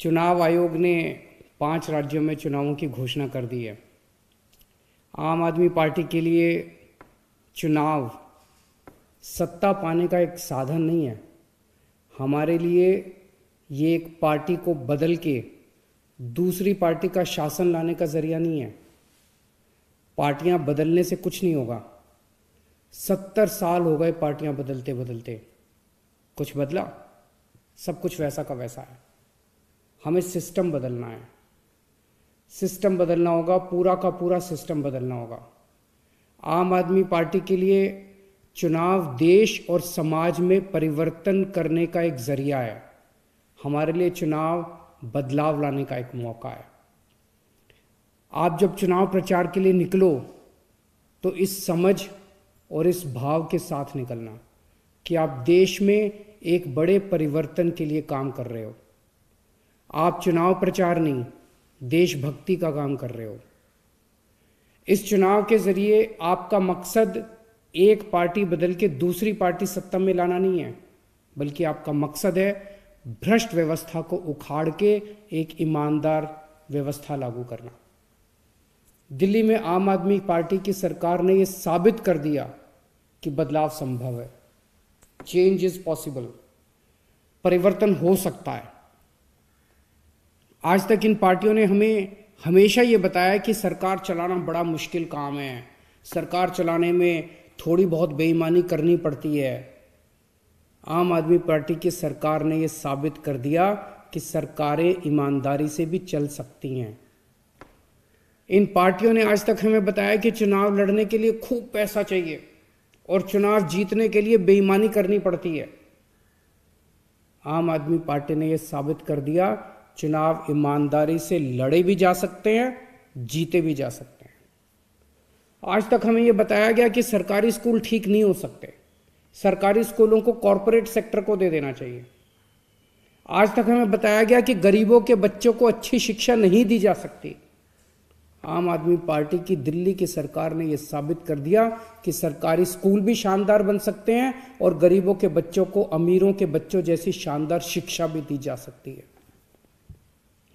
चुनाव आयोग ने पांच राज्यों में चुनावों की घोषणा कर दी है आम आदमी पार्टी के लिए चुनाव सत्ता पाने का एक साधन नहीं है हमारे लिए ये एक पार्टी को बदल के दूसरी पार्टी का शासन लाने का जरिया नहीं है पार्टियां बदलने से कुछ नहीं होगा सत्तर साल हो गए पार्टियां बदलते बदलते कुछ बदला सब कुछ वैसा का वैसा है हमें सिस्टम बदलना है सिस्टम बदलना होगा पूरा का पूरा सिस्टम बदलना होगा आम आदमी पार्टी के लिए चुनाव देश और समाज में परिवर्तन करने का एक जरिया है हमारे लिए चुनाव बदलाव लाने का एक मौका है आप जब चुनाव प्रचार के लिए निकलो तो इस समझ और इस भाव के साथ निकलना कि आप देश में एक बड़े परिवर्तन के लिए काम कर रहे हो आप चुनाव प्रचार नहीं देशभक्ति का काम कर रहे हो इस चुनाव के जरिए आपका मकसद एक पार्टी बदल के दूसरी पार्टी सत्ता में लाना नहीं है बल्कि आपका मकसद है भ्रष्ट व्यवस्था को उखाड़ के एक ईमानदार व्यवस्था लागू करना दिल्ली में आम आदमी पार्टी की सरकार ने यह साबित कर दिया कि बदलाव संभव है चेंज इज पॉसिबल परिवर्तन हो सकता है आज तक इन पार्टियों ने हमें हमेशा ये बताया कि सरकार चलाना बड़ा मुश्किल काम है सरकार चलाने में थोड़ी बहुत बेईमानी करनी पड़ती है आम आदमी पार्टी की सरकार ने यह साबित कर दिया कि सरकारें ईमानदारी से भी चल सकती हैं इन पार्टियों ने आज तक हमें बताया कि चुनाव लड़ने के लिए खूब पैसा चाहिए और चुनाव जीतने के लिए बेईमानी करनी पड़ती है आम आदमी पार्टी ने यह साबित कर दिया चुनाव ईमानदारी से लड़े भी जा सकते हैं जीते भी जा सकते हैं आज तक हमें यह बताया गया कि सरकारी स्कूल ठीक नहीं हो सकते सरकारी स्कूलों को कॉरपोरेट सेक्टर को दे देना चाहिए आज तक हमें बताया गया कि गरीबों के बच्चों को अच्छी शिक्षा नहीं दी जा सकती आम आदमी पार्टी की दिल्ली की सरकार ने यह साबित कर दिया कि सरकारी स्कूल भी शानदार बन सकते हैं और गरीबों के बच्चों को अमीरों के बच्चों जैसी शानदार शिक्षा भी दी जा सकती है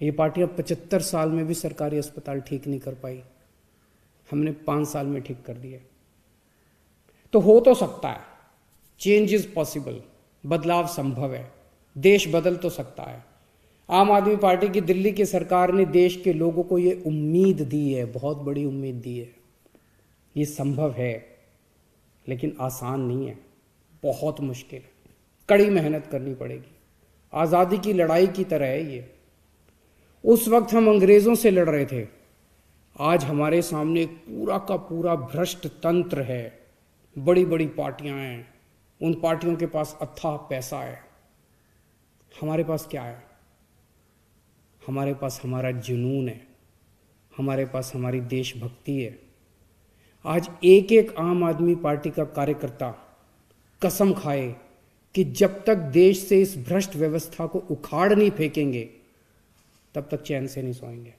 ये अब पचहत्तर साल में भी सरकारी अस्पताल ठीक नहीं कर पाई हमने पाँच साल में ठीक कर दिया तो हो तो सकता है चेंज इज पॉसिबल बदलाव संभव है देश बदल तो सकता है आम आदमी पार्टी की दिल्ली की सरकार ने देश के लोगों को ये उम्मीद दी है बहुत बड़ी उम्मीद दी है ये संभव है लेकिन आसान नहीं है बहुत मुश्किल है कड़ी मेहनत करनी पड़ेगी आज़ादी की लड़ाई की तरह है ये उस वक्त हम अंग्रेज़ों से लड़ रहे थे आज हमारे सामने पूरा का पूरा भ्रष्ट तंत्र है बड़ी बड़ी पार्टियां हैं उन पार्टियों के पास अथाह पैसा है हमारे पास क्या है हमारे पास हमारा जुनून है हमारे पास हमारी देशभक्ति है आज एक एक आम आदमी पार्टी का कार्यकर्ता कसम खाए कि जब तक देश से इस भ्रष्ट व्यवस्था को उखाड़ नहीं फेंकेंगे तब तक चैन से नहीं सोएंगे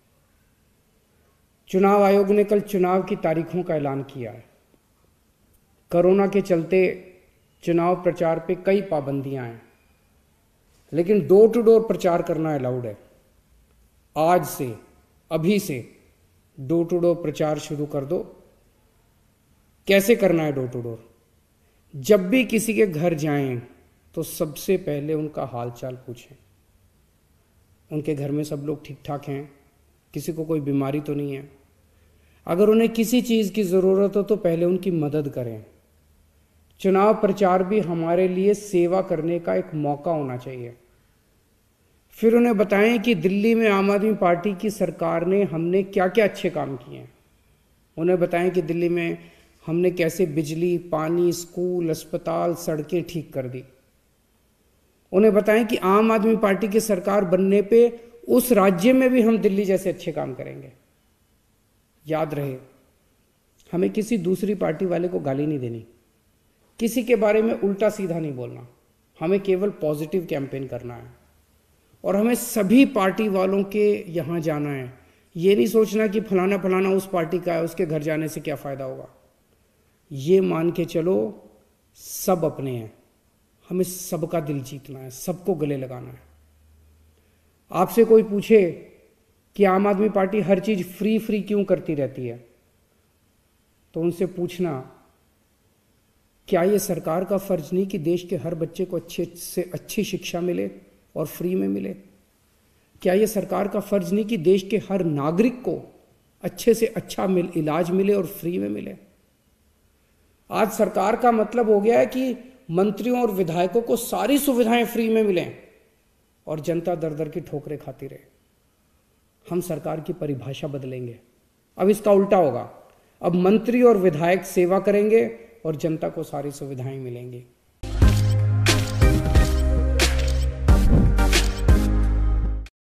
चुनाव आयोग ने कल चुनाव की तारीखों का ऐलान किया है कोरोना के चलते चुनाव प्रचार पे कई पाबंदियां हैं लेकिन डोर टू डोर प्रचार करना अलाउड है आज से अभी से डोर टू डोर प्रचार शुरू कर दो कैसे करना है डोर टू डोर जब भी किसी के घर जाएं तो सबसे पहले उनका हालचाल पूछें उनके घर में सब लोग ठीक ठाक हैं किसी को कोई बीमारी तो नहीं है अगर उन्हें किसी चीज़ की ज़रूरत हो तो पहले उनकी मदद करें चुनाव प्रचार भी हमारे लिए सेवा करने का एक मौका होना चाहिए फिर उन्हें बताएं कि दिल्ली में आम आदमी पार्टी की सरकार ने हमने क्या क्या अच्छे काम किए हैं उन्हें बताएं कि दिल्ली में हमने कैसे बिजली पानी स्कूल अस्पताल सड़कें ठीक कर दी उन्हें बताएं कि आम आदमी पार्टी की सरकार बनने पे उस राज्य में भी हम दिल्ली जैसे अच्छे काम करेंगे याद रहे हमें किसी दूसरी पार्टी वाले को गाली नहीं देनी किसी के बारे में उल्टा सीधा नहीं बोलना हमें केवल पॉजिटिव कैंपेन करना है और हमें सभी पार्टी वालों के यहाँ जाना है ये नहीं सोचना कि फलाना फलाना उस पार्टी का है उसके घर जाने से क्या फ़ायदा होगा ये मान के चलो सब अपने हैं हमें सबका दिल जीतना है सबको गले लगाना है आपसे कोई पूछे कि आम आदमी पार्टी हर चीज़ फ्री फ्री क्यों करती रहती है तो उनसे पूछना क्या यह सरकार का फर्ज नहीं कि देश के हर बच्चे को अच्छे से अच्छी शिक्षा मिले और फ्री में मिले क्या यह सरकार का फर्ज नहीं कि देश के हर नागरिक को अच्छे से अच्छा मिल इलाज मिले और फ्री में मिले आज सरकार का मतलब हो गया है कि मंत्रियों और विधायकों को सारी सुविधाएं फ्री में मिलें और जनता दर दर की ठोकरें खाती रहे हम सरकार की परिभाषा बदलेंगे अब इसका उल्टा होगा अब मंत्री और विधायक सेवा करेंगे और जनता को सारी सुविधाएं मिलेंगी